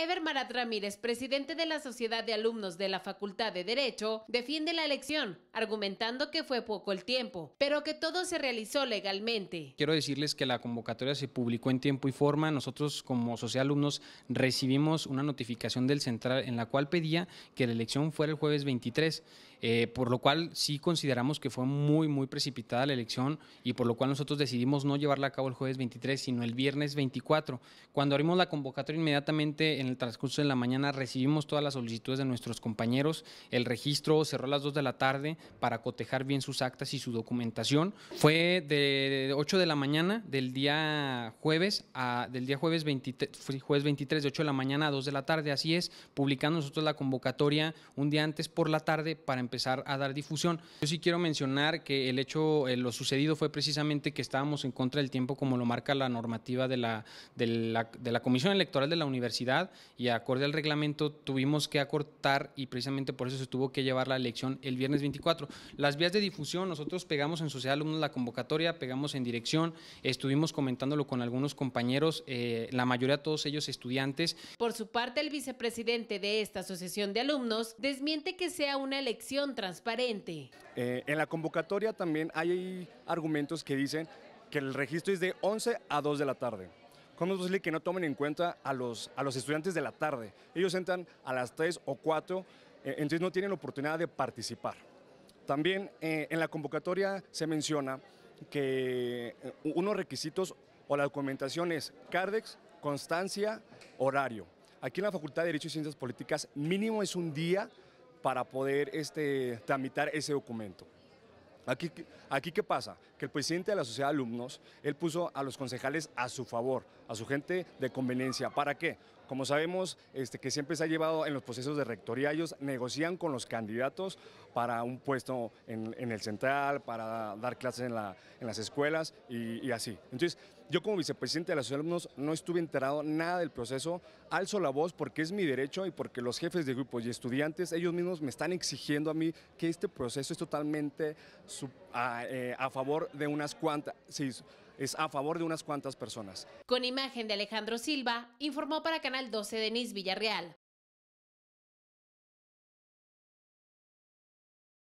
Ever Marat Ramírez, presidente de la Sociedad de Alumnos de la Facultad de Derecho, defiende la elección, argumentando que fue poco el tiempo, pero que todo se realizó legalmente. Quiero decirles que la convocatoria se publicó en tiempo y forma. Nosotros como Sociedad de Alumnos recibimos una notificación del central en la cual pedía que la elección fuera el jueves 23, eh, por lo cual sí consideramos que fue muy, muy precipitada la elección y por lo cual nosotros decidimos no llevarla a cabo el jueves 23, sino el viernes 24. Cuando abrimos la convocatoria inmediatamente en en el transcurso de la mañana recibimos todas las solicitudes de nuestros compañeros. El registro cerró a las 2 de la tarde para cotejar bien sus actas y su documentación. Fue de 8 de la mañana del día jueves a del día jueves 23, jueves 23 de 8 de la mañana a 2 de la tarde, así es, publicando nosotros la convocatoria un día antes por la tarde para empezar a dar difusión. Yo sí quiero mencionar que el hecho, eh, lo sucedido fue precisamente que estábamos en contra del tiempo como lo marca la normativa de la, de la Comisión Electoral de la Universidad y acorde al reglamento tuvimos que acortar y precisamente por eso se tuvo que llevar la elección el viernes 24. Las vías de difusión, nosotros pegamos en Sociedad Alumnos la convocatoria, pegamos en dirección, estuvimos comentándolo con algunos compañeros, eh, la mayoría todos ellos estudiantes. Por su parte, el vicepresidente de esta asociación de alumnos desmiente que sea una elección transparente. Eh, en la convocatoria también hay argumentos que dicen que el registro es de 11 a 2 de la tarde. ¿Cómo es posible que no tomen en cuenta a los, estudiantes de la tarde? Ellos entran a las 3 o 4, eh, entonces no tienen la oportunidad de participar. También eh, en la convocatoria se menciona que eh, unos requisitos o la documentación es CARDEX, constancia, horario. Aquí en la Facultad de Derecho y Ciencias Políticas mínimo es un día para poder este, tramitar ese documento. Aquí, aquí, qué pasa? Que el presidente de la sociedad de alumnos, él puso a los concejales a su favor, a su gente de conveniencia. ¿Para qué? Como sabemos, este, que siempre se ha llevado en los procesos de rectoría, ellos negocian con los candidatos para un puesto en, el central, para dar clases en, las escuelas y, así. Entonces, yo como vicepresidente de la Asociación de Alumnos no estuve enterado nada del proceso, alzo la voz porque es mi derecho y porque los jefes de grupos y estudiantes, ellos mismos me están exigiendo a mí que este proceso es totalmente eh, a, favor de unas cuantas, es a favor de unas cuantas personas. Con imagen de Alejandro Silva, informó para Canal 12 Denise Villarreal.